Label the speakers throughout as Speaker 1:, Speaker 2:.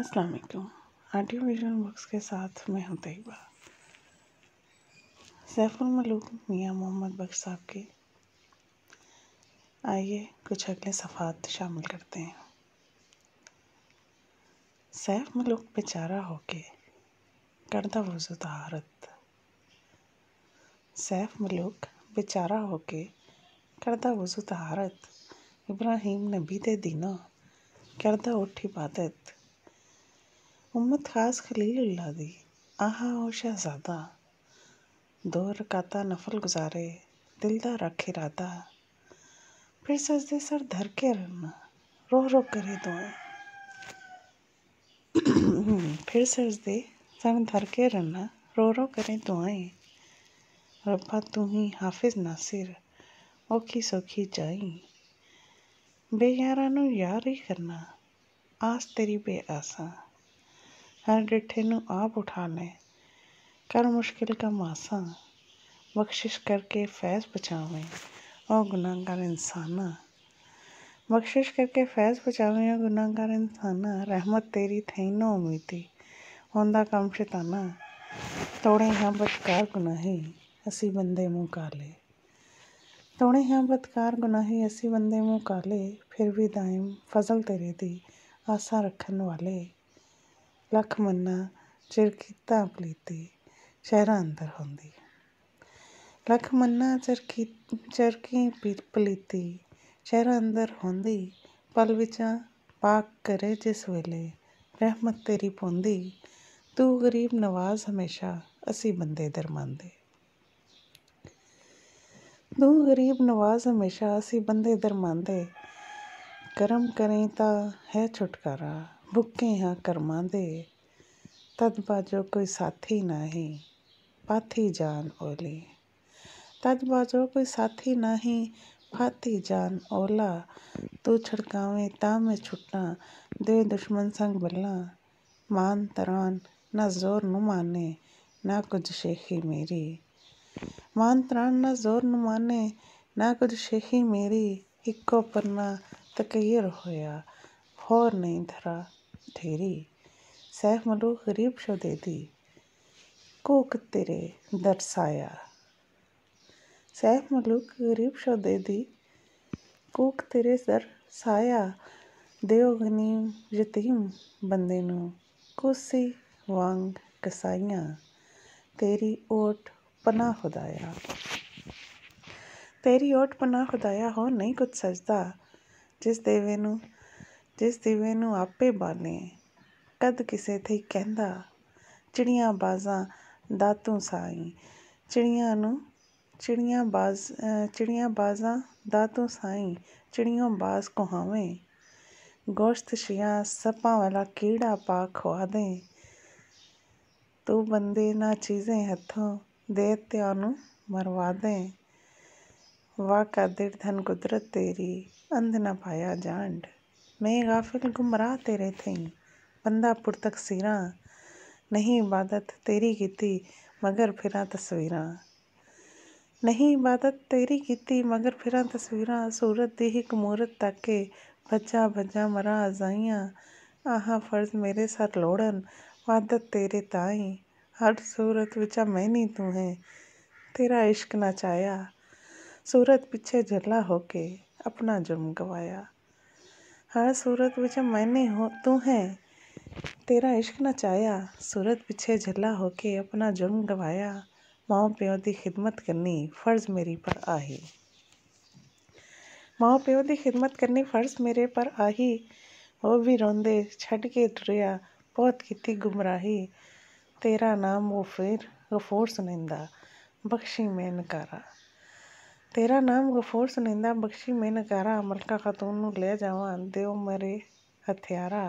Speaker 1: अस्सलाम वालेकुम audio visual books के साथ मैं हूँ तयबा सैफुल मलूक मियाँ मोहम्मद बख्श साहब के आइए कुछ अगले सफ़ात शामिल करते हैं सैफ मलूक बेचारा होके करदा वजू तहारत सैफ मलूक बेचारा होके करदा वजू तहारत इब्राहिम नबी दे दिनों करदा उठ इबादत मोहम्मद ख़ास खलील दी आहा ओ शहज़ादा दो रकाता नफल गुजारे दिल दा रख इरादा फिर सजदे सर धर के रहना रो रो करे दुआ फिर सजदे सर धर के रहना रो रो करे दुआए रब्बा तू ही हाफिज़ नासिर औखी सौखी जाई बेयारा यार ही करना आस तेरी बे आसा ਹਰ डिठे ਨੂੰ ਆਪ ਉਠਾ ਲੈ ਕਰ ਮੁਸ਼ਕਿਲ ਕਾ ਮਾਸਾ ਬਖਸ਼ਿਸ਼ ਕਰਕੇ ਫੈਜ਼ ਬਚਾਵੇਂ ਉਹ ਗੁਨਾਹਗਾਰ ਇਨਸਾਨਾ ਬਖਸ਼ਿਸ਼ ਕਰਕੇ ਫੈਜ਼ ਬਚਾਵੇਂ ਉਹ ਗੁਨਾਹਗਾਰ ਇਨਸਾਨਾ ਰਹਿਮਤ ਤੇਰੀ ਥਈ ਨਾ ਉਮੀਦੀ ਹੁੰਦਾ ਕੰਮ ਸ਼ੈਤਾਨਾ ਤੋੜੇ ਹਾਂ ਬਦਕਾਰ ਗੁਨਾਹੇ ਅਸੀਂ ਬੰਦੇ ਮੂੰਹ ਕਾਲੇ ਤੋੜੇ ਹਾਂ ਬਦਕਾਰ ਗੁਨਾਹੇ ਅਸੀਂ ਬੰਦੇ ਮੂੰਹ ਕਾਲੇ ਫਿਰ ਵੀ ਦਾਇਮ ਫਜ਼ਲ ਤੇਰੇ ਦੀ ਆਸਾ ਰੱਖਣ ਵਾਲੇ ਲੱਖ ਮੰਨਾ ਚਿਰ ਤਾਂ ਪਲੀਤੀ ਸ਼ਹਿਰਾਂ ਅੰਦਰ ਹੁੰਦੀ ਲੱਖ ਮੰਨਾ ਚਰਕੀ ਪੀਤ ਪਲੀਤੀ ਸ਼ਹਿਰਾਂ ਅੰਦਰ ਹੁੰਦੀ ਪਲ ਵਿੱਚ ਪਾਕ ਕਰੇ ਜਿਸ ਵੇਲੇ ਰਹਿਮਤ ਤੇਰੀ ਪੁੰਦੀ ਤੂੰ ਗਰੀਬ ਨਵਾਜ਼ ਹਮੇਸ਼ਾ ਅਸੀਂ ਬੰਦੇ ਦਰਮੰਦੇ ਤੂੰ ਗਰੀਬ ਨਵਾਜ਼ ਹਮੇਸ਼ਾ ਅਸੀਂ ਬੰਦੇ ਦਰਮੰਦੇ ਕਰਮ ਕਰੇ ਤਾਂ ਹੈ ਛੁਟਕਾਰਾ ਭੁੱਖੇ हाँ ਕਰਮਾਂ ਦੇ ਤਦ ਬਾਝੋ ਕੋਈ ਸਾਥੀ ਨਹੀਂ ਪਾਥੀ ਜਾਨ ਓਲੀ ਤਦ ਬਾਝੋ ਕੋਈ ਸਾਥੀ ਨਹੀਂ फाती जान ओला तू छिड़कावे ता मैं छुट्टा दे दुश्मन संग बल्ला मान तरान ना जोर न माने ना कुछ शेखी मेरी मान तरान ना जोर न माने ना कुछ शेखी मेरी इक्को परना तकियर होया होर नहीं धरा थेरी सैफ ਗਰੀਬ ਸ਼ੋ शो ਦੀ ਕੋਕ ਤੇਰੇ ਦਰਸਾਇਆ साया सैफ ਗਰੀਬ गरीब शो ਕੋਕ ਤੇਰੇ ਸਰ ਸਾਇਆ ਦੇਉ ਗਨੀ ਯਤੀਮ ਬੰਦੇ ਨੂੰ ਕੋਸੀ ਵਾਂਗ ਕਸਾਈਆਂ ਤੇਰੀ ਓਟ ਪਨਾ ਖੁਦਾਇਆ ਤੇਰੀ ਓਟ ਪਨਾ ਖੁਦਾਇਆ ਹੋ ਨਹੀਂ ਕੁਛ ਸਜਦਾ ਜਿਸ ਦੇਵੇ ਨੂੰ ਜਿਸ ਦੀਵੇ ਨੂੰ ਆਪੇ ਬਾਲੇ ਕਦ ਕਿਸੇ ਤੇ ਕਹਿੰਦਾ ਚਿੜੀਆਂ ਬਾਜ਼ਾਂ ਦਾਤੂੰ ਸਾਈ ਚਿੜੀਆਂ ਨੂੰ ਚਿੜੀਆਂ ਬਾਜ਼ ਚਿੜੀਆਂ ਬਾਜ਼ਾਂ ਦਾਤੂੰ ਸਾਈ ਚਿੜੀਆਂ ਬਾਜ਼ ਕਹਾਵੇਂ ਗੋਸ਼ਤ ਸ਼ਿਆ ਸਪਾ ਵਾਲਾ ਕੀੜਾ ਪਾ ਖਵਾ ਦੇ ਤੂੰ ਬੰਦੇ ਨਾ ਚੀਜ਼ੇ ਹੱਥੋਂ ਦੇ ਤਿਆ ਨੂੰ ਮਰਵਾ ਦੇ ਵਾਹ ਕਾਦਰ ਧਨ ਕੁਦਰਤ ਤੇਰੀ ਅੰਧ ਨਾ ਪਾਇਆ ਜਾਂਡ मैं गाफिल गुमराह तेरे थी बंदा पुर सीरा नहीं इबादत तेरी की मगर फिर तस्वीर नहीं इबादत तेरी की मगर फिर तस्वीर सूरत दी एक मूरत तक के बजा बजा मरा अजाइया आह फर्ज मेरे सर लोड़न वादत तेरे ताई हर सूरत बिचा मैं नहीं तू है तेरा इश्क ना चाया सूरत पीछे झल्ला होके अपना जुर्म गवाया हर सूरत बिछे मैंने हो तू है तेरा इश्क न चाया सूरत पीछे झल्ला होके अपना जुर्म गवाया माओ प्यो की खिदमत करनी फर्ज मेरी पर आही माओ प्यो की खिदमत करनी फर्ज मेरे पर आही वो भी रोंद छड़ के टुरया बहुत की गुमराही तेरा नाम वो फिर गफोर सुनिंदा बख्शी मैं नकारा तेरा नाम गफूर सुनिंदा बख्शी में नकारा मलका खातून ले जावा दियो मरे हथियारा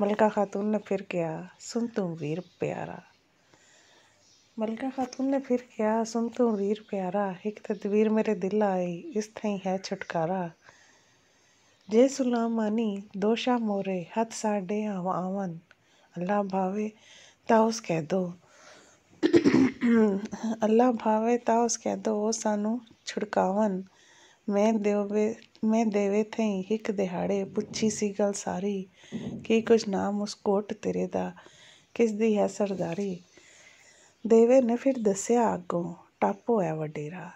Speaker 1: मलका खातून ने फिर किया सुन तू वीर प्यारा मलका खातून ने फिर किया सुन तू वीर प्यारा एक तदवीर मेरे दिल आई इस थी है छुटकारा जे सुलाम दो शाह मोरे हथ साडे आवन अल्लाह भावे ता उस कह दो अल्लाह भावे ता उस कह दो सानू ਛੁਡਕਾਵਨ ਮੈਂ ਦੇਵੇ ਮੈਂ ਦੇਵੇ ਥੈਂ ਹਿੱਕ ਦਿਹਾੜੇ ਪੁੱਛੀ ਸੀ ਗੱਲ ਸਾਰੀ ਕੀ ਕੁਛ ਨਾਮ ਉਸ ਕੋਟ ਤੇਰੇ ਦਾ ਕਿਸ ਦੀ ਹੈ ਸਰਦਾਰੀ ਦੇਵੇ ਨੇ ਫਿਰ ਦੱਸਿਆ ਅੱਗੋਂ ਟਾਪੋ ਹੈ ਵਡੇਰਾ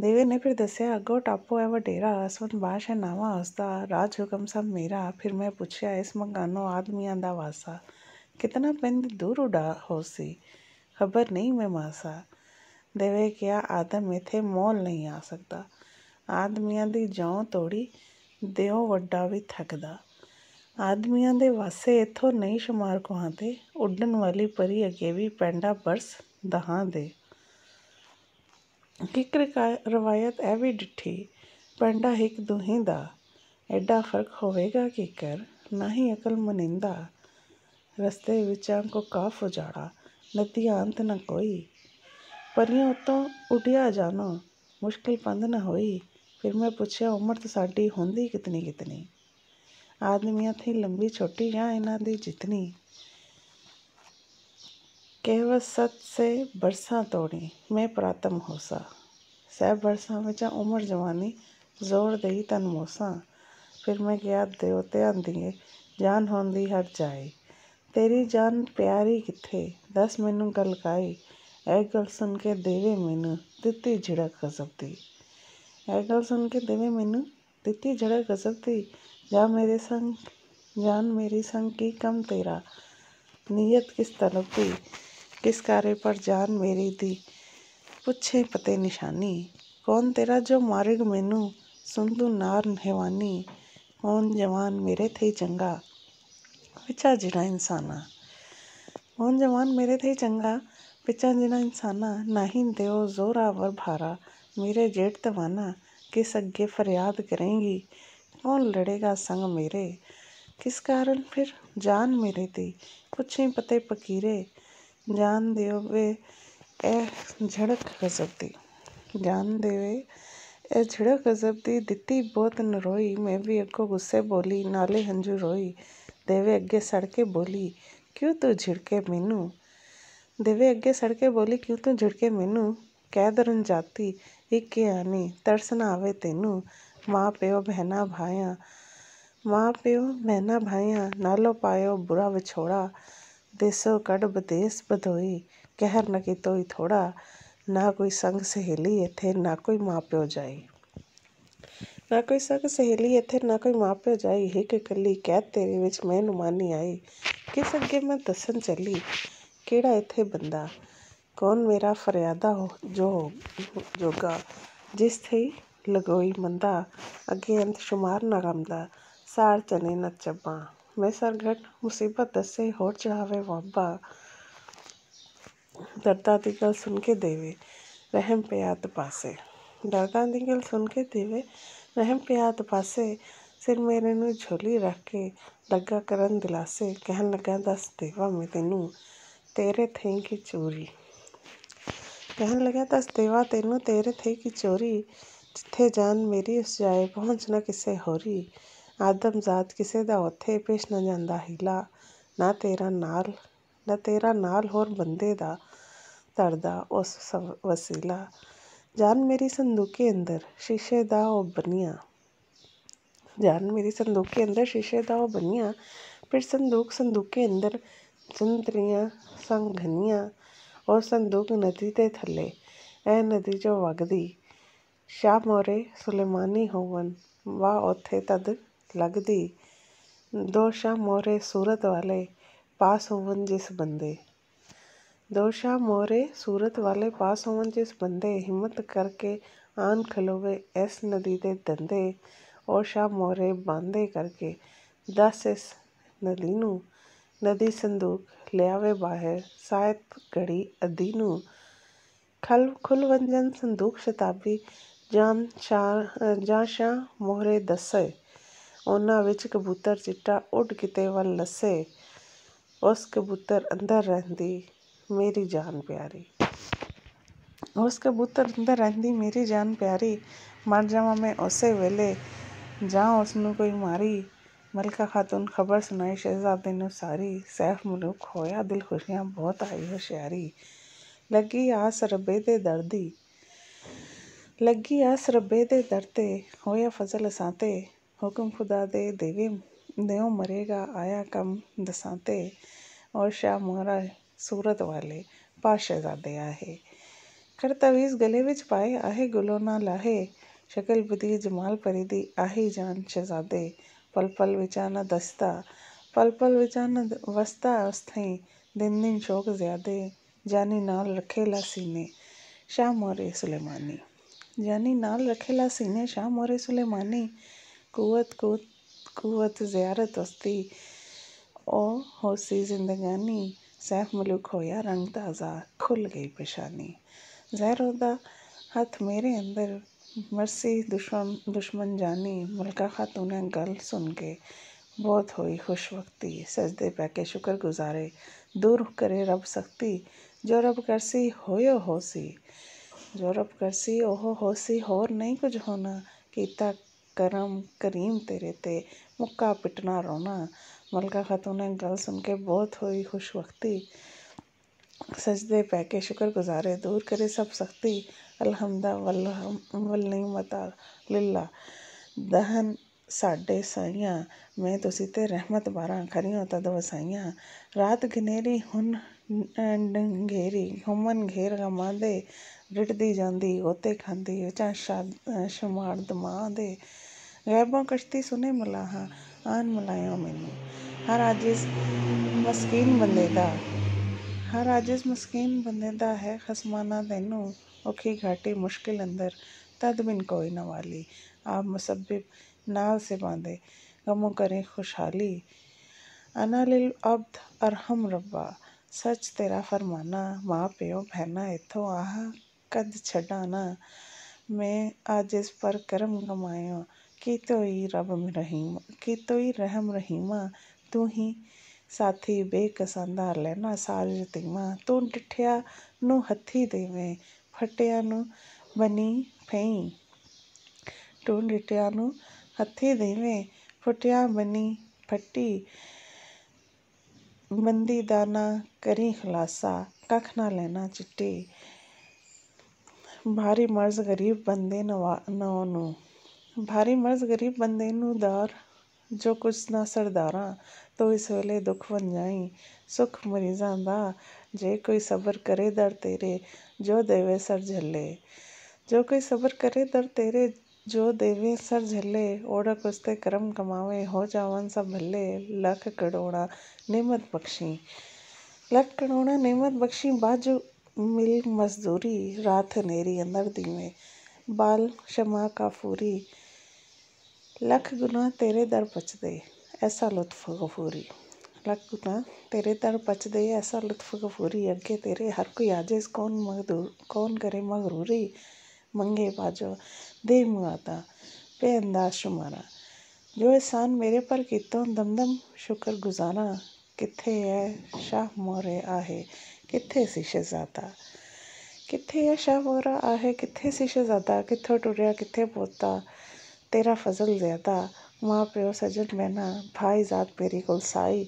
Speaker 1: ਦੇਵੇ ਨੇ ਫਿਰ ਦੱਸਿਆ ਅੱਗੋਂ ਟਾਪੋ ਹੈ ਵਡੇਰਾ ਅਸਵਨ ਬਾਸ਼ ਹੈ ਨਾਵਾ ਉਸਦਾ ਰਾਜ ਹੁਕਮ ਸਭ ਮੇਰਾ ਫਿਰ ਮੈਂ ਪੁੱਛਿਆ ਇਸ ਮੰਗਾਨੋ ਆਦਮੀਆਂ ਦਾ ਵਾਸਾ ਕਿਤਨਾ ਪਿੰਡ ਦੂਰ ਉਡਾ ਹੋਸੀ ਖਬਰ ਨਹੀਂ ਮੈਂ ਮਾਸਾ ਦੇਵੇ क्या ਆਦਮ ਇਥੇ ਮੋਲ ਨਹੀਂ ਆ ਸਕਦਾ ਆਦਮੀਆਂ ਦੀ ਜੌਂ ਤੋੜੀ ਦਿਓ ਵੱਡਾ ਵੀ ਥੱਕਦਾ ਆਦਮੀਆਂ ਦੇ ਵਾਸੇ ਇਥੋਂ ਨਹੀਂ ਸ਼ੁਮਾਰ ਕੋਹਾਂ ਤੇ ਉੱਡਣ ਵਾਲੀ ਪਰੀ ਅੱਗੇ ਵੀ ਪੈਂਡਾ ਬਰਸ ਦਹਾਂ ਦੇ ਇੱਕ ਰਵਾਇਤ ਐ ਵੀ ਡਿੱਠੀ ਪੈਂਡਾ ਇੱਕ ਦੁਹੀ ਦਾ ਐਡਾ ਫਰਕ ਹੋਵੇਗਾ ਕਿ ਕਰ ਨਹੀਂ ਅਕਲ ਮਨਿੰਦਾ ਰਸਤੇ ਵਿੱਚਾਂ ਕੋ ਕਾਫ ਉਜਾੜਾ ਨਦੀਆਂ ਅੰਤ ਨ ਕੋਈ ਪਰੀਆਂ ਉਤੋਂ ਉੱਡਿਆ ਜਾਣਾ ਮੁਸ਼ਕਿਲ ਪੰਧ ਨਾ ਹੋਈ ਫਿਰ ਮੈਂ ਪੁੱਛਿਆ ਉਮਰ ਤਾਂ ਸਾਡੀ ਹੁੰਦੀ ਕਿਤਨੀ ਕਿਤਨੀ ਆਦਮੀਆਂ ਥੀ ਲੰਬੀ ਛੋਟੀ ਜਾਂ ਇਹਨਾਂ ਦੀ ਜਿਤਨੀ ਕੇਵਤ ਸਤ ਸੇ ਬਰਸਾਂ ਤੋੜੀ ਮੈਂ ਪ੍ਰਾਤਮ ਹੋਸਾ ਸਹਿ ਬਰਸਾਂ ਵਿੱਚ ਉਮਰ ਜਵਾਨੀ ਜ਼ੋਰ ਦੇਈ ਤਨ ਮੋਸਾ ਫਿਰ ਮੈਂ ਗਿਆ ਦਿਓ ਧਿਆਨ ਦੀਏ ਜਾਨ ਹੁੰਦੀ ਹਟ ਜਾਏ ਤੇਰੀ ਜਾਨ ਪਿਆਰੀ ਕਿੱਥੇ ਦੱਸ ਮੈਨੂੰ ਗਲਕਾਈ ए गल सुन ਐਗਲਸਨ ਕੇ ਦੇਵੇ ਮੈਨੂੰ ਦਿੱਤੀ ਝੜਕ ਗਜ਼ਬ गल सुन के देवे मैनू ਦਿੱਤੀ झड़क गजब दी जा मेरे संग जान मेरी संग की कम तेरा नीयत किस तरफ थी किस कार्य पर जान मेरी दी पुछे पते निशानी कौन तेरा जो मारग मैनू सुन तू नार हैवानी कौन जवान मेरे थे चंगा विचा जिड़ा इंसाना कौन जवान मेरे थे चंगा पिचंजणा इंसाना नाहिन दियो जोरावर भारा मेरे जेठ तवाना किस अगे फरियाद करेंगी कौन लड़ेगा संग मेरे किस कारण फिर जान मेरे दी ही पते पकीरे जान दियो ए झड़क गजब दी जान देवे ए झड़क गजब दी दित्ती बहुत नरोई मैं भी अग्गों गुस्से बोली नाले हंजू रोई देवे अगे सड़के बोली क्यों तू झिड़के मैनू ਦੇਵੇ ਅੱਗੇ ਸੜ ਕੇ ਬੋਲੀ ਕਿਉਂ ਤੂੰ ਕੇ ਮੈਨੂੰ ਕੈਦ ਜਾਤੀ ਇੱਕ ਆਨੀ ਤਰਸ ਨਾ ਆਵੇ ਤੈਨੂੰ ਮਾਂ ਪਿਓ ਬਹਿਨਾ ਭਾਇਆ ਮਾਂ ਪਿਓ ਬਹਿਨਾ ਭਾਇਆ ਨਾਲੋ ਪਾਇਓ ਬੁਰਾ ਵਿਛੋੜਾ ਦੇਸੋ ਕੜ ਬਦੇਸ ਬਧੋਈ ਕਹਿਰ ਨਾ ਤੋਈ ਥੋੜਾ ਨਾ ਕੋਈ ਸੰਗ ਸਹੇਲੀ ਇੱਥੇ ਨਾ ਕੋਈ ਮਾਂ ਪਿਓ ਜਾਈ ਨਾ ਕੋਈ ਸੰਗ ਸਹੇਲੀ ਇੱਥੇ ਨਾ ਕੋਈ ਮਾਂ ਪਿਓ ਜਾਈ ਇੱਕ ਇਕੱਲੀ ਕਹਿ ਤੇਰੇ ਵਿੱਚ ਮੈਨੂੰ ਮਾਨੀ ਆਈ ਕਿਸ ਅੱਗੇ ਮੈਂ ਦੱਸਣ ਚੱਲੀ ਕਿਹੜਾ ਇੱਥੇ ਬੰਦਾ ਕੌਣ ਮੇਰਾ ਫਰਿਆਦਾ ਹੋ ਜੋ ਜੋਗਾ ਜਿਸ ਥੇ ਲਗੋਈ ਮੰਦਾ ਅੱਗੇ ਅੰਤ ਸ਼ੁਮਾਰ ਨਾ ਗਮਦਾ ਸਾਰ ਚਨੇ ਨਾ ਚੱਬਾ ਮੈਂ ਸਰਗਟ ਮੁਸੀਬਤ ਦੱਸੇ ਹੋਰ ਚੜਾਵੇ ਵਾਬਾ ਦਰਦਾਂ ਦੀ ਗੱਲ ਸੁਣ ਕੇ ਦੇਵੇ ਰਹਿਮ ਪਿਆਤ ਪਾਸੇ ਦਰਦਾਂ ਦੀ ਗੱਲ ਸੁਣ ਕੇ ਦੇਵੇ ਰਹਿਮ ਪਿਆਤ ਪਾਸੇ ਸਿਰ ਮੇਰੇ ਨੂੰ ਝੋਲੀ ਰੱਖ ਕੇ ਲੱਗਾ ਕਰਨ ਦਿਲਾਸੇ ਕਹਿਣ ਲੱਗਾ ਦੱਸ ਦੇਵਾ ਮੈਂ ਤੈਨੂੰ ਤੇਰੇ ਥੇ की ਚੋਰੀ कहने लगा दस देवा ਤੈਨੂੰ ਤੇਰੇ ਥੇ ਕੀ ਚੋਰੀ ਜਿੱਥੇ ਜਾਨ ਮੇਰੀ ਉਸ ਜਾਏ ਪਹੁੰਚ ਨਾ ਕਿਸੇ ਹੋਰੀ ਆਦਮ ਜ਼ਾਤ ਕਿਸੇ ਦਾ ਉੱਥੇ ਪੇਸ਼ ਨਾ ਜਾਂਦਾ ਹਿਲਾ ਨਾ ਤੇਰਾ ਨਾਲ ਨਾ ਤੇਰਾ ਨਾਲ ਹੋਰ ਬੰਦੇ ਦਾ ਤੜਦਾ ਉਸ ਵਸੀਲਾ ਜਾਨ ਮੇਰੀ ਸੰਦੂਕੇ ਅੰਦਰ ਸ਼ੀਸ਼ੇ ਦਾ ਉਹ ਬਨੀਆ ਜਾਨ ਮੇਰੀ ਸੰਦੂਕੇ ਅੰਦਰ ਸ਼ੀਸ਼ੇ ਦਾ ਉਹ ਬਨੀਆ ਫਿਰ ਸੰਦੂਕ ਸੰਦੂਕੇ ਅੰਦਰ ਸੰਤਰੀਆਂ સંઘનીયાં ઓર ਸੰਦੂਕ ਨਦੀ તે ਥੱਲੇ ਇਹ ਨਦੀ ਜੋ ਵਗਦੀ ਸ਼ਾਹ ਮੋਰੇ ਸੁਲੇਮਾਨੀ ਹੋਵਨ ਵਾ ਉਥੇ ਤਦ ਲੱਗਦੀ ਦੋ ਸ਼ਾਹ ਮੋਰੇ ਸੂਰਤ ਵਾਲੇ ਪਾਸ ਹੋਵਨ ਜਿਸ ਬੰਦੇ ਦੋ ਸ਼ਾਹ ਮੋਰੇ ਸੂਰਤ ਵਾਲੇ ਪਾਸ ਹੋਵਨ ਜਿਸ ਬੰਦੇ ਹਿੰਮਤ ਕਰਕੇ ਆਨ ਖਲੋਵੇ ਇਸ ਨਦੀ ਦੇ ਦੰਦੇ ਉਹ ਸ਼ਾਹ ਮੋਰੇ ਬਾਂਦੇ ਕਰਕੇ ਦਸ ਇਸ ਨਦੀ ਨੂੰ ਨਦੀ ਸੰਦੂਕ સંદૂક લેઆવે ਬਾਹਰ સાયદ ਘੜੀ અધીનું ਨੂੰ ਖਲ ਖੁਲ ਵੰਜਨ ਸੰਦੂਕ ਸ਼ਤਾਬੀ ਜਾਂ ਸ਼ਾਹ ਮੋਹਰੇ ਦਸੇ ਉਹਨਾਂ ਵਿੱਚ ਕਬੂਤਰ ਚਿੱਟਾ ਉੱਡ ਕਿਤੇ ਵੱਲ ਲੱਸੇ ਉਸ ਕਬੂਤਰ ਅੰਦਰ ਰਹਿੰਦੀ ਮੇਰੀ ਜਾਨ ਪਿਆਰੀ ਉਸ ਕਬੂਤਰ ਅੰਦਰ ਰਹਿੰਦੀ ਮੇਰੀ ਜਾਨ ਪਿਆਰੀ ਮਰ ਜਾਵਾਂ ਮੈਂ ਉਸੇ ਵੇਲੇ ਜਾਂ ਉਸ ਨੂੰ ਕੋਈ ਮਾਰੀ ਮਲਕਾ ਖਾਤੂਨ ਖ਼ਬਰ ਸੁਣਾਈ ਸ਼ਹਿਜ਼ਾਦੇ ਨੂੰ ਸਾਰੀ ਸੈਫ਼ ਮਲੂਕ ਹੋਇਆ ਦਿਲ ਖੁਸ਼ੀਆਂ ਬਹੁਤ ਆਈ ਹੁਸ਼ਿਆਰੀ ਲੱਗੀ ਆਸ ਰੱਬੇ ਦੇ ਦਰ ਦੀ ਲੱਗੀ ਆਸ ਰੱਬੇ ਦੇ ਦਰ ਤੇ ਹੋਇਆ ਫਜ਼ਲ ਸਾਤੇ ਹੁਕਮ ਖੁਦਾ ਦੇ ਦੇਵੇ ਨਿਉ ਮਰੇਗਾ ਆਇਆ ਕੰਮ ਦਸਾਂਤੇ ਔਰ ਸ਼ਾਹ ਮਹਾਰਾ ਸੂਰਤ ਵਾਲੇ ਪਾਸ਼ਾ ਜ਼ਾਦੇ ਆਹੇ ਕਰਤਵੀਜ਼ ਗਲੇ ਵਿੱਚ ਪਾਏ ਆਹੇ ਗੁਲੋਨਾ ਨਾ ਲਾਹੇ ਸ਼ਕਲ ਬਦੀ ਜਮਾਲ ਪਰੀ ਦੀ ਆਹੀ ਜਾਨ ਸ਼ਹਿਜ਼ਾਦੇ पल वीचारना दस्ता पल पल वीचारना वस्ता अस्थई दिन दिन शौक ज़्यादे जानी नाल रखेला सीने शाम मोरे सुलेमानी जानी नाल रखेला सीने शाम मोरे सुलेमानी कुवत कुवत कुवत ज़ियारत वस्ती ओ हो सी जिंदगानी सैफ मलूक होया रंग ताज़ा खुल गई पेशानी ਜ਼ਹਿਰ ਉਹਦਾ ਹੱਥ ਮੇਰੇ ਅੰਦਰ मरसी दुश्मन दुश्मन जानी मलका ने गल सुन के बहुत हुई खुश वक्ती सजदे पैके शुक्र गुजारे दूर करे रब सख्ती जो रब करसी होयो सी जो रब करसी ओहो सी होर नहीं कुछ होना कीता करम करीम तेरे ते मुक्का पिटना रोना मलका ने गल सुन के बहुत हुई खुश वक्ती सजदे पैके शुक्र गुजारे दूर करे सब सख्ती ਅਲਹਮਦਾ ਵੱਲ ਨਹੀਂ ਮਤਾ ਲਿਲਾ ਦਹਨ ਸਾਡੇ ਸਾਈਆਂ ਮੈਂ ਤੁਸੀਂ ਤੇ ਰਹਿਮਤ ਬਾਰਾਂ ਖਰੀਆਂ ਤਦ ਵਸਾਈਆਂ ਰਾਤ ਘਨੇਰੀ ਹੁਣ ਡੰਗੇਰੀ ਹਮਨ ਘੇਰ ਗਮਾਂਦੇ ਰਿੜਦੀ ਜਾਂਦੀ ਉਤੇ ਖਾਂਦੀ ਚਾ ਸ਼ਮਾਰ ਦਮਾਂ ਦੇ ਗੈਬਾਂ ਕਸ਼ਤੀ ਸੁਨੇ ਮਲਾਹਾ ਆਨ ਮਲਾਇਆ ਮੈਨੂੰ ਹਰ ਅਜਿਸ ਮਸਕੀਨ ਬੰਦੇ ਦਾ ਹਰ ਅਜਿਸ ਮਸਕੀਨ ਬੰਦੇ ਦਾ ਹੈ ਖਸਮਾਨਾ ਤੈਨੂੰ औखी घाटी मुश्किल अंदर तद बिन कोई नवाली आप मुसब्बिब नाल से बांधे गमों करें खुशहाली अना लिल अब्द अरहम रब्बा ਸੱਚ ਤੇਰਾ ਫਰਮਾਨਾ ਮਾਂ ਪਿਓ ਭੈਣਾ ਇਥੋਂ ਆਹ ਕਦ ਛੱਡਾ ਨਾ ਮੈਂ ਅੱਜ ਇਸ ਪਰ ਕਰਮ ਕਮਾਇਆ ਕੀ ਤੋਈ ਰਬ ਰਹੀਮ ਕੀ ਤੋਈ ਰਹਿਮ ਰਹੀਮਾ ਤੂੰ ਹੀ ਸਾਥੀ ਬੇਕਸੰਦਾ ਲੈਣਾ ਸਾਜ ਤੀਮਾ ਤੂੰ ਡਿਠਿਆ ਨੂੰ ਹੱਥੀ ਦੇਵੇਂ ਨੂੰ ਬਣੀ બની ફેંઈ ટૂંડ ਨੂੰ હથી ਦੇਵੇਂ ਫਟਿਆ ਬਣੀ ફટી ਮੰਦੀ ਦਾਣਾ ਕਰੀ ਖਲਾਸਾ ਕੱਖ ਨਾ ਲੈਣਾ ਚਿੱਟੀ ਭਾਰੀ ਮਰਜ਼ ਗਰੀਬ ਬੰਦੇ ਨੌ ਨੂੰ ਭਾਰੀ ਮਰਜ਼ ਗਰੀਬ ਬੰਦੇ ਨੂੰ ਦਾਰ ਜੋ ਕੁਛ ਨਾ ਸਰਦਾਰਾਂ ਤੋ ਇਸ ਵੇਲੇ ਦੁੱਖ ਵੰਜਾਈ ਸੁਖ ਮਰੀਜ਼ਾਂ ਦਾ ਜੇ ਕੋਈ ਸਬਰ ਕਰੇ ਦਰ ਤੇਰੇ जो देवे सर झल्ले जो कोई सब्र करे दर तेरे जो देवे सर झल्ले ओढ़ कुस्ते करम कमावे हो जावन सब भल्ले लख करोड़ा नेमत बख्शी लख करोड़ा नेमत बख्शी बाजू मिल मजदूरी रात नेरी अंदर दीवे बाल क्षमा का फूरी लख गुना तेरे दर पचदे ऐसा लुत्फ गफूरी ಲಕ್ನ ತೆರೆದಾಡು पचदे ऐसा लुत्फ़ गफूरी अॻे तेरे हर कोई आजेज़ कौन मगदूर कौन करे मगरूरी मंगे बाजो दे मुआ दा बेअंदाज़ शुमारा जो एहसान मेरे पर कीतो दमदम शुक्रगुज़ारां किथे ऐं शाह मोरे आहे किथे सी शहज़ादा किथे ऐं शाह मोरा आहे किथे सी शहज़ादा किथो टुरिया किथे पहुता तेरा फज़ल ज़्यादा मां प्यो सजन मैना भाई ज़ात मेरी कुलसाई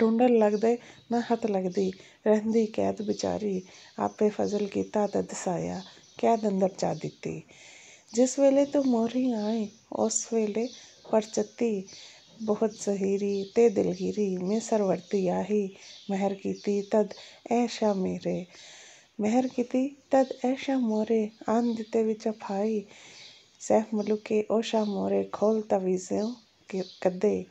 Speaker 1: ਢੂੰਡਣ ਲੱਗਦੇ ਨਾ ਹੱਥ ਲੱਗਦੀ ਰਹਿੰਦੀ ਕੈਦ ਵਿਚਾਰੀ ਆਪੇ ਫਜ਼ਲ ਕੀਤਾ ਤਾਂ ਦਸਾਇਆ ਕੈਦ ਅੰਦਰ ਜਾ ਦਿੱਤੀ ਜਿਸ ਵੇਲੇ ਤੂੰ ਮੋਰੀ ਆਏ ਉਸ ਵੇਲੇ ਪਰਚਤੀ ਬਹੁਤ ਜ਼ਹੀਰੀ ਤੇ ਦਿਲਗੀਰੀ ਮੈਂ ਸਰਵਰਤੀ ਆਹੀ ਮਹਿਰ ਕੀਤੀ ਤਦ ਐਸ਼ਾ ਮੇਰੇ ਮਹਿਰ ਕੀਤੀ ਤਦ ਐਸ਼ਾ ਮੋਰੇ ਆਨ ਦਿੱਤੇ ਵਿੱਚ ਫਾਈ ਸੈਫ ਮਲੂਕੇ ਓਸ਼ਾ ਮੋਰੇ ਖੋਲ ਤਵੀਜ਼ਿਓ ਕਿ ਕਦੇ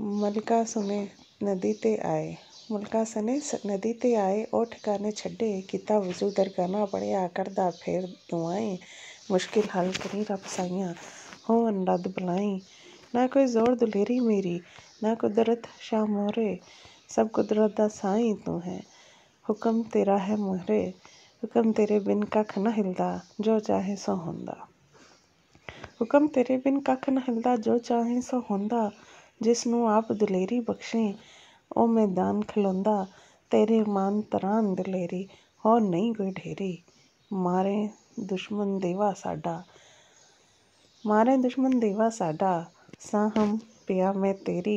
Speaker 1: ਮਲਕਾ ਸੁਨੇ नदी ते आए मुल्का सने नदी ते आए और ठिकाने छड़े किता वजू दर करना बड़े आकर दा फेर दुआए मुश्किल हल करी रब साइया हो अनद बुलाई ना कोई जोर दुलेरी मेरी ना कुदरत शाह मोहरे सब कुदरत दा साई तू है हुक्म तेरा है मोहरे हुक्म तेरे बिन कख न हिलदा जो चाहे सो हुंदा हुक्म तेरे बिन कख न हिलदा जो चाहे सो हुंदा ਜਿਸ ਨੂੰ ਆਪ ਦਲੇਰੀ ਬਖਸ਼ੇ ਉਹ ਮੈਦਾਨ ਖਲੋਂਦਾ ਤੇਰੇ ਮਾਨ ਤਰਾਨ ਦਲੇਰੀ ਹੋਰ ਨਹੀਂ ਕੋਈ ਢੇਰੀ ਮਾਰੇ ਦੁਸ਼ਮਨ ਦੇਵਾ ਸਾਡਾ मारे दुश्मन देवा साडा सा हम पिया मैं तेरी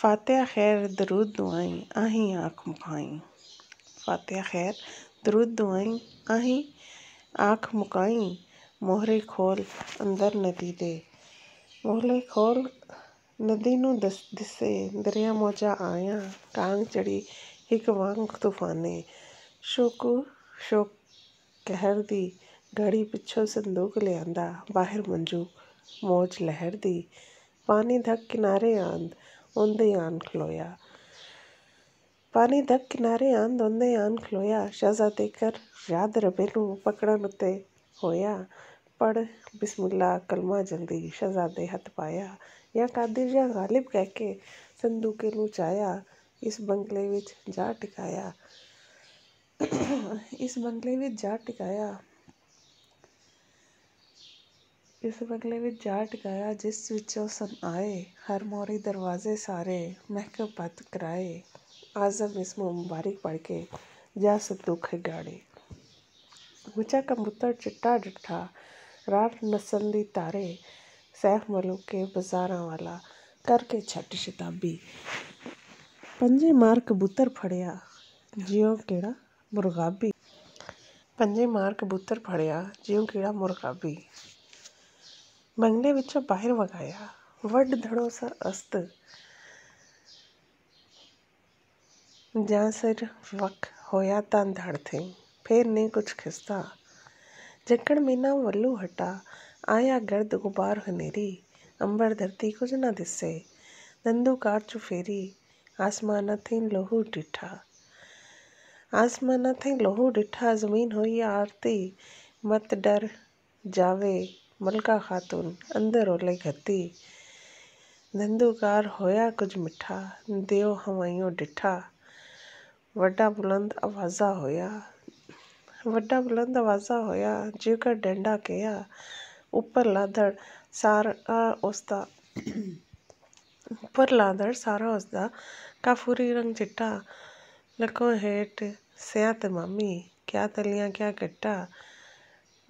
Speaker 1: फातिहा खैर दरूद दुआई आहीं आँख मुखाई फातिहा खैर दरूद दुआई ਆਖ ਮੁਕਾਈ ਮੋਹਰੇ ਖੋਲ ਅੰਦਰ ਨਦੀ ਦੇ ਮੋਹਰੇ ਖੋਲ ਨਦੀ ਨੂੰ ਦਸ ਦਿਸੇ ਦਰਿਆ ਮੋਜਾ ਆਇਆ ਟਾਂਗ ਚੜੀ ਇੱਕ ਵਾਂਗ ਤੂਫਾਨੇ ਸ਼ੋਕ ਸ਼ੋਕ ਕਹਿਰ ਦੀ ਘੜੀ ਪਿੱਛੋਂ ਸੰਦੂਕ ਲਿਆਂਦਾ ਬਾਹਰ ਮੰਜੂ ਮੋਜ ਲਹਿਰ ਦੀ ਪਾਣੀ ਧੱਕ ਕਿਨਾਰੇ ਆਂਦ ਉਹਦੇ ਆਣ ਖਲੋਇਆ पानी दब किनारे आन दोंदे आन खलोया शहज़ा तेकर याद रबेलूं पकड़न उते होया पढ़ बिस्मिल्लाह कलमा जल्दी शहज़ादे हथ पाया या कादिर या गालिब कहके संदूके ਨੂੰ ਚਾਇਆ ਇਸ ਬੰਗਲੇ ਵਿੱਚ ਜਾ ਟਿਕਾਇਆ ਇਸ ਬੰਗਲੇ ਵਿੱਚ ਜਾ ਟਿਕਾਇਆ ਇਸ ਬੰਗਲੇ ਵਿੱਚ ਜਾ ਟਿਕਾਇਆ ਜਿਸ ਵਿੱਚੋਂ ਸਨ ਆਏ ਹਰ ਮੋਰੀ ਦਰਵਾਜ਼ੇ ਸਾਰੇ ਮਹਿਕਬ ਬਦ ਕਰਾਏ आज़म इसमो मुबारक पढ़ के जा है गाड़ी मुझा कबूतर चिट्टा डिट्ठा रात नसंदी तारे सैफ मलूक के बाजारा वाला करके छठ शताबी पंजे मार कबूतर फड़िया जियो केड़ा मुरगाबी पंजे मार कबूतर फड़िया जियो केड़ा मुरगाबी बंगले विचों बाहर वगाया वड धड़ो सा अस्त ਜਾਂ ਸਿਰਫ ਵੱਖ ਹੋਇਆ ਤਾਂ ਧੜਥਿੰ ਫੇਰ ਨੇ ਕੁਛ ਖਿਸਤਾ ਜੱਕੜ ਮੀਨਾ ਵੱਲੋਂ ਹਟਾ ਆਇਆ ਗਰਦ ਗੁਬਾਰ ਹਨੇਰੀ ਅੰਬਰ ਧਰਤੀ ਕੁਝ ਨਾ ਦਿਸੇ ਦੰਦੂ ਕਾਰ ਚੁ ਫੇਰੀ आसमान थी लोहू डिठा आसमान थे लोहू डिठा जमीन हो आरती मत डर जावे मलका खातून अंदर ओले गती धंधुकार होया कुछ मिठा दियो हवाइयों डिठा ਵੱਡਾ ਬੁਲੰਦ ਆਵਾਜ਼ਾ ਹੋਇਆ ਵੱਡਾ ਬੁਲੰਦ ਆਵਾਜ਼ਾ ਹੋਇਆ ਜੇਕਰ ਡੰਡਾ ਕਿਹਾ ਉੱਪਰ ਲਾਦੜ ਸਾਰਾ ਉਸਦਾ ਉੱਪਰ ਲਾਦੜ ਸਾਰਾ ਉਸਦਾ ਕਾਫੂਰੀ ਰੰਗ ਚਿੱਟਾ ਲਕੋ ਹੇਟ ਸਿਆਤ ਮਮੀ ਕਿਆ ਤਲੀਆਂ ਕਿਆ ਕੱਟਾ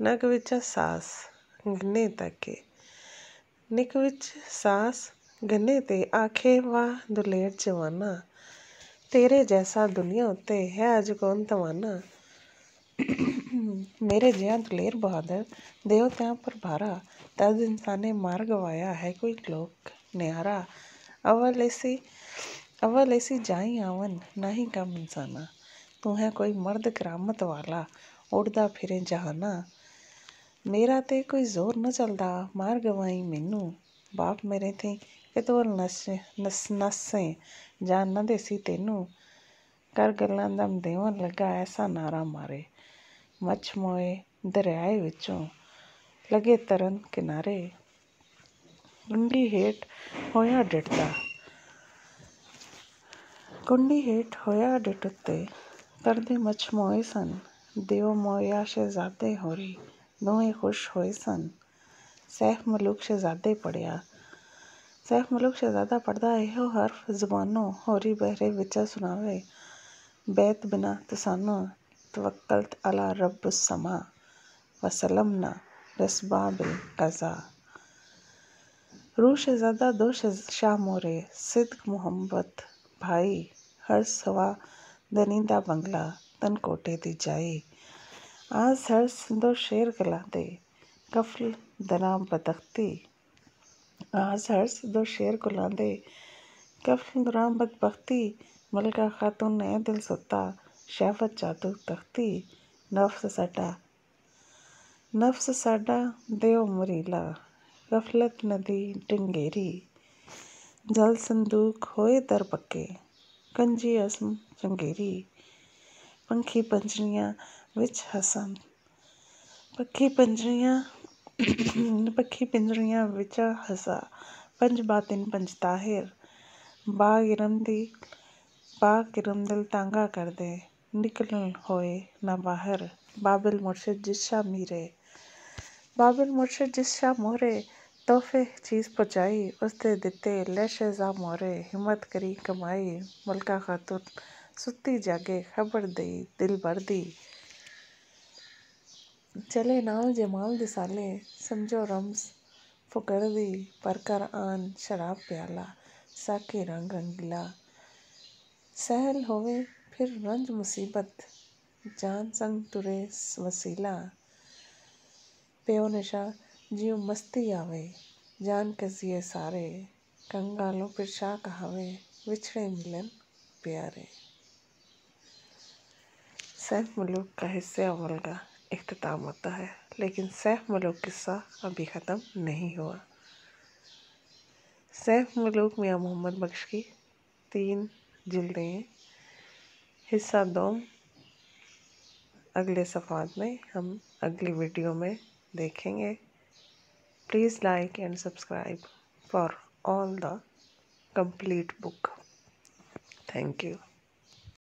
Speaker 1: ਨਗ ਵਿੱਚ ਸਾਸ ਗੰਨੇ ਤੱਕੇ ਨਿਕ ਵਿੱਚ ਸਾਸ ਗੰਨੇ ਤੇ ਆਖੇ ਵਾ ਦੁਲੇਰ ਜਵਾਨਾ ਤੇਰੇ ਜੈਸਾ ਦੁਨੀਆ ਉੱਤੇ ਹੈ ਅਜ ਕੌਣ ਤਵਾਨਾ ਮੇਰੇ ਜਿਹਾ ਦਲੇਰ ਬਹਾਦਰ ਦੇਵ ਪਰ ਭਾਰਾ ਤਦ ਇਨਸਾਨੇ ਮਾਰ ਗਵਾਇਆ ਹੈ ਕੋਈ ਲੋਕ ਨਿਆਰਾ ਅਵਲ ਐਸੀ ਅਵਲ ਐਸੀ ਜਾਈ ਆਵਨ ਨਹੀਂ ਕਮ ਇਨਸਾਨਾ ਤੂੰ ਹੈ ਕੋਈ ਮਰਦ ਕਰਾਮਤ ਵਾਲਾ ਉੜਦਾ ਫਿਰੇ ਜਹਾਨਾ ਮੇਰਾ ਤੇ ਕੋਈ ਜ਼ੋਰ ਨਾ ਚਲਦਾ ਮਾਰ ਗਵਾਈ ਮੈਨੂੰ ਬਾਪ ਮੇਰੇ ਤੇ ਕਿਤੋਂ ਨਸ ਨਸ ਨਸੇ ਜਾਨ ਨਾ ਦੇਸੀ ਤੈਨੂੰ ਕਰ ਗੱਲਾਂ ਦਮ ਦੇਵਣ ਲੱਗਾ ਐਸਾ ਨਾਰਾ ਮਾਰੇ ਮੱਛ ਮੋਏ ਦਰਿਆਏ ਵਿੱਚੋਂ ਲਗੇ ਤਰਨ ਕਿਨਾਰੇ ਗੁੰਡੀ ਹੇਟ ਹੋਇਆ ਡਟਦਾ ਗੁੰਡੀ ਹੇਟ ਹੋਇਆ ਡਟਤੇ ਕਰਦੇ ਤਰਦੇ ਮੱਛ ਮੋਏ ਸਨ ਦਿਓ ਮੋਇਆ ਸ਼ਹਿਜ਼ਾਦੇ ਹੋਰੀ ਨੋਏ ਖੁਸ਼ ਹੋਏ ਸਨ ਸੈਫ ਮਲੂਕ ਸ਼ਹਿਜ਼ਾਦੇ ਪੜਿਆ सैफ मलुक शहज़ादा पढ़दा एहो हर्फ़ ज़ुबानो होरी बहरे विचा सुनावे बैत बिना तसानो तवक्कलत अला रब्बुस्समा वसलमना बिल अज़ा रूह शहज़ादा दो शाह मोरे सिद्क मुहम्मद भाई हर्स हवा दनी ਦਾ ਬੰਗਲਾ ਤਨਕੋਟੇ ਦੀ ਜਾਈ ਆਸ ਹਰਸ ਦੋ ਸ਼ੇਰ ਗਲਾਂ ਦੇ ਕਫਲ ਦਨਾ ਬਦਖਤੀ آزار दो शेर गुलांदे कफ़ दुरां बदबख्ती मलका खातून ने दिल सुता शहवत जादू तख्ती नफ्स साडा नफ्स साडा देव मरीला गफलत नदी ਢੰਗੇਰੀ ਜਲ ਸੰਦੂਕ ਹੋਏ ਦਰ ਪੱਕੇ ਕੰਜੀ ਅਸਮ ਚੰਗੇਰੀ ਪੰਖੀ ਪੰਜਰੀਆਂ ਵਿੱਚ ਹਸਨ ਪੱਖੀ ਪੰਜਰੀਆਂ पखीपिंजड़ियाँ विचा हंसा पंज बातिन पंज ताहिर बाग इरमदी बाग इरमदिल तांगा कर दे निकलन होए ना बाहर बाबिल मुर्शिद जिस शाह मीरे बाबिल ਮੁਰਸ਼ਿਦ ਜਿਸ ਸ਼ਾ ਮੋਰੇ ਤੋਹਫੇ ਚੀਜ਼ ਪਹੁੰਚਾਈ ਉਸਦੇ ਦਿੱਤੇ ਲੈ ਸ਼ਹਿਜ਼ਾ ਮੋਰੇ ਹਿੰਮਤ ਕਰੀ ਕਮਾਈ ਮਲਕਾ ਖਾਤੂਨ ਸੁੱਤੀ ਜਾਗੇ ਖਬਰ ਦੇਈ ਦਿਲ ਵਰਦੀ चले नाल जमाल दिसाले समझो रम्स पर परकर आन शराब प्याला साके रंग रंगीला सहल होवे फिर रंज मुसीबत जान संग तुरे वसीला प्यो नशा जियो मस्ती आवे जान कसिए सारे कंगालों फिर शाह कहावे विछड़े मिलन प्यारे सैफ मुलुक का हिस्से अवलगा अख्ताम होता है लेकिन सैफ मलूक किस्सा अभी ख़त्म नहीं हुआ सैफ मलूक मियाँ मोहम्मद बख्श की तीन जल्दें हैं हिस्सा दोम अगले सफ़ात में हम अगली वीडियो में देखेंगे please like and subscribe for all the complete book thank you